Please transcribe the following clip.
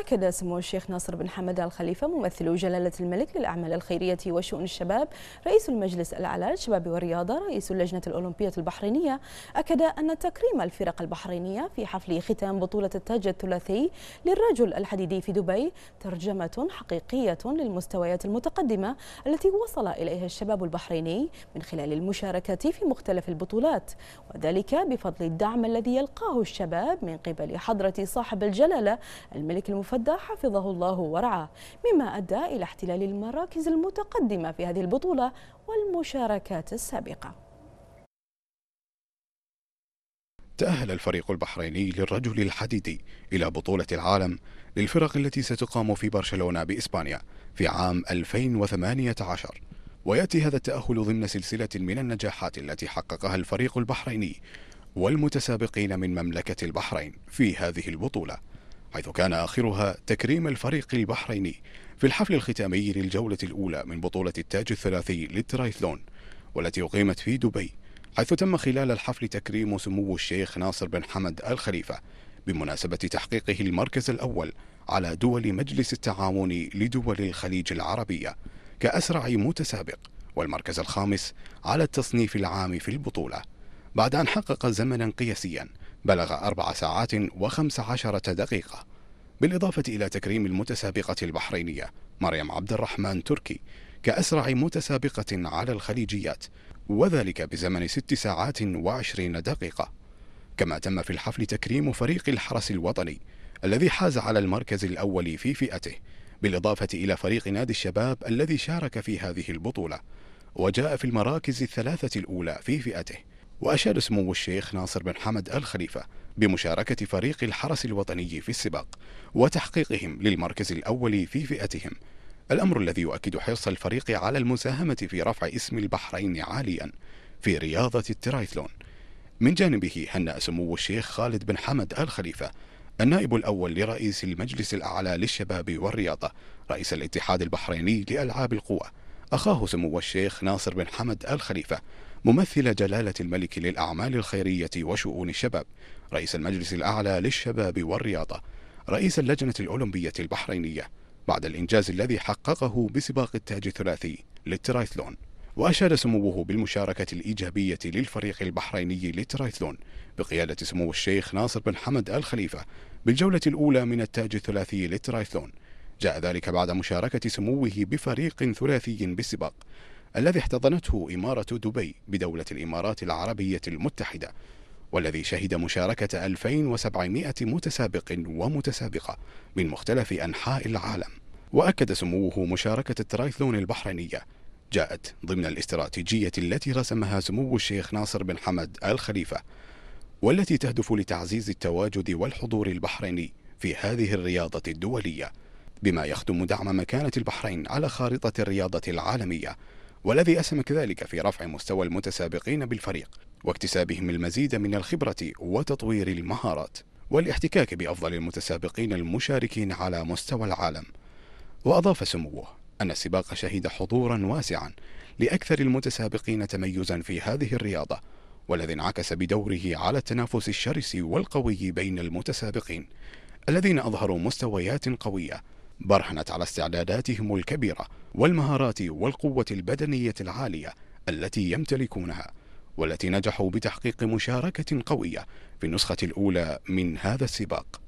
أكد سمو الشيخ ناصر بن حمد الخليفة ممثل جلالة الملك للأعمال الخيرية وشؤون الشباب رئيس المجلس الأعلى للشباب والرياضة رئيس اللجنة الأولمبية البحرينية أكد أن تكريم الفرق البحرينية في حفل ختام بطولة التاج الثلاثي للرجل الحديدي في دبي ترجمة حقيقية للمستويات المتقدمة التي وصل إليها الشباب البحريني من خلال المشاركة في مختلف البطولات وذلك بفضل الدعم الذي يلقاه الشباب من قبل حضرة صاحب الجلالة الملك المفيد فدا حفظه الله ورعاه مما أدى إلى احتلال المراكز المتقدمة في هذه البطولة والمشاركات السابقة تأهل الفريق البحريني للرجل الحديدي إلى بطولة العالم للفرق التي ستقام في برشلونة بإسبانيا في عام 2018 ويأتي هذا التأهل ضمن سلسلة من النجاحات التي حققها الفريق البحريني والمتسابقين من مملكة البحرين في هذه البطولة حيث كان آخرها تكريم الفريق البحريني في الحفل الختامي للجولة الأولى من بطولة التاج الثلاثي للترايثلون والتي أقيمت في دبي حيث تم خلال الحفل تكريم سمو الشيخ ناصر بن حمد الخليفة بمناسبة تحقيقه المركز الأول على دول مجلس التعاون لدول الخليج العربية كأسرع متسابق والمركز الخامس على التصنيف العام في البطولة بعد أن حقق زمنا قياسيا بلغ أربع ساعات وخمس عشرة دقيقة بالإضافة إلى تكريم المتسابقة البحرينية مريم عبد الرحمن تركي كأسرع متسابقة على الخليجيات وذلك بزمن ست ساعات وعشرين دقيقة كما تم في الحفل تكريم فريق الحرس الوطني الذي حاز على المركز الأول في فئته بالإضافة إلى فريق نادي الشباب الذي شارك في هذه البطولة وجاء في المراكز الثلاثة الأولى في فئته وأشاد سمو الشيخ ناصر بن حمد الخليفة بمشاركة فريق الحرس الوطني في السباق وتحقيقهم للمركز الأول في فئتهم الأمر الذي يؤكد حرص الفريق على المساهمة في رفع اسم البحرين عاليا في رياضة الترايثلون من جانبه هنأ سمو الشيخ خالد بن حمد الخليفة النائب الأول لرئيس المجلس الأعلى للشباب والرياضة رئيس الاتحاد البحريني لألعاب القوى أخاه سمو الشيخ ناصر بن حمد آل خليفة ممثل جلالة الملك للأعمال الخيرية وشؤون الشباب رئيس المجلس الأعلى للشباب والرياضة رئيس اللجنة الأولمبية البحرينية بعد الإنجاز الذي حققه بسباق التاج الثلاثي للترايثلون وأشاد سموه بالمشاركة الإيجابية للفريق البحريني للترايثلون بقيادة سمو الشيخ ناصر بن حمد آل خليفة بالجولة الأولى من التاج الثلاثي للترايثلون جاء ذلك بعد مشاركة سموه بفريق ثلاثي بالسباق الذي احتضنته إمارة دبي بدولة الإمارات العربية المتحدة والذي شهد مشاركة 2700 متسابق ومتسابقة من مختلف أنحاء العالم وأكد سموه مشاركة الترايثلون البحرينية جاءت ضمن الاستراتيجية التي رسمها سمو الشيخ ناصر بن حمد الخليفة والتي تهدف لتعزيز التواجد والحضور البحريني في هذه الرياضة الدولية بما يخدم دعم مكانة البحرين على خارطة الرياضة العالمية والذي أسهم كذلك في رفع مستوى المتسابقين بالفريق واكتسابهم المزيد من الخبرة وتطوير المهارات والاحتكاك بأفضل المتسابقين المشاركين على مستوى العالم وأضاف سموه أن السباق شهد حضورا واسعا لأكثر المتسابقين تميزا في هذه الرياضة والذي انعكس بدوره على التنافس الشرس والقوي بين المتسابقين الذين أظهروا مستويات قوية برهنت على استعداداتهم الكبيرة والمهارات والقوة البدنية العالية التي يمتلكونها والتي نجحوا بتحقيق مشاركة قوية في النسخة الأولى من هذا السباق